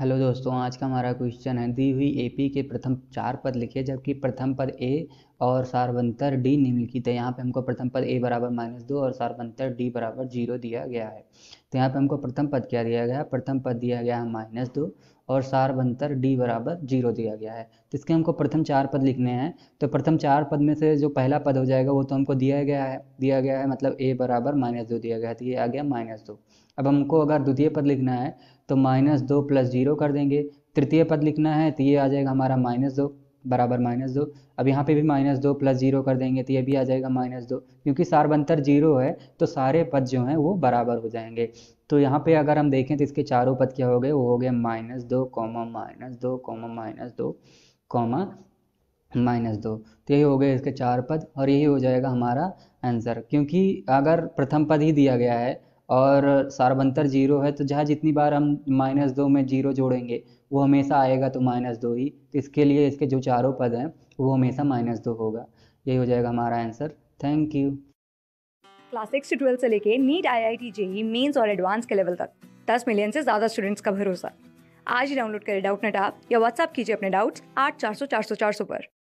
hello दोस्तों आज का हमारा क्वेश्चन है दी हुई एपी के प्रथम चार पद लिखिए जबकि प्रथम पद ए और सार्वंतर डी निम्नलिखित तो है यहाँ पे हमको प्रथम पद ए बराबर माइनस दो और सार्वंतर डी बराबर जीरो दिया गया है तो यहाँ पे हमको प्रथम पद क्या दिया गया प्रथम पद दिया गया है माइनस दो और सार्वंतर डी बराबर जीरो दिया गया है तो इसके हमको प्रथम चार पद लिखने हैं तो प्रथम चार पद में से जो पहला पद हो जाएगा वो तो हमको दिया गया है दिया गया है मतलब ए बराबर माइनस दो दिया गया है तो ये आ गया माइनस दो अब हमको अगर द्वितीय पद लिखना है तो माइनस दो प्लस जीरो कर देंगे तृतीय पद लिखना है तो ये आ जाएगा हमारा माइनस दो बराबर माइनस दो अब यहाँ पे भी माइनस दो प्लस जीरो कर देंगे तो ये भी आ जाएगा माइनस दो क्योंकि सार्वंतर जीरो है तो सारे पद जो हैं वो बराबर हो जाएंगे तो यहाँ पे अगर हम देखें तो इसके चारों पद क्या हो गए वो हो गए माइनस दो कॉमा माइनस दो कॉमा माइनस दो कॉमा माइनस दो तो यही हो गए इसके चार पद और यही हो जाएगा हमारा आंसर क्योंकि अगर प्रथम पद ही दिया गया है और सारबंतर जीरो है तो जहाँ जितनी बार हम माइनस दो में जीरो जोड़ेंगे वो हमेशा आएगा तो माइनस दो ही तो इसके लिए इसके जो चारों पद हैं वो हमेशा माइनस दो होगा यही हो जाएगा हमारा answer thank you class six से ट्वेल्थ से लेके NEET I I T JEE mains और एडवांस के लेवल तक दस मिलियन से ज़्यादा स्टूडेंट्स का भरोसा आज ही डाउनलोड करें डाउट नेट आप या व्हाट्सअप कीजिए अपने डाउट्स आठ चार सौ चार सौ चार सौ पर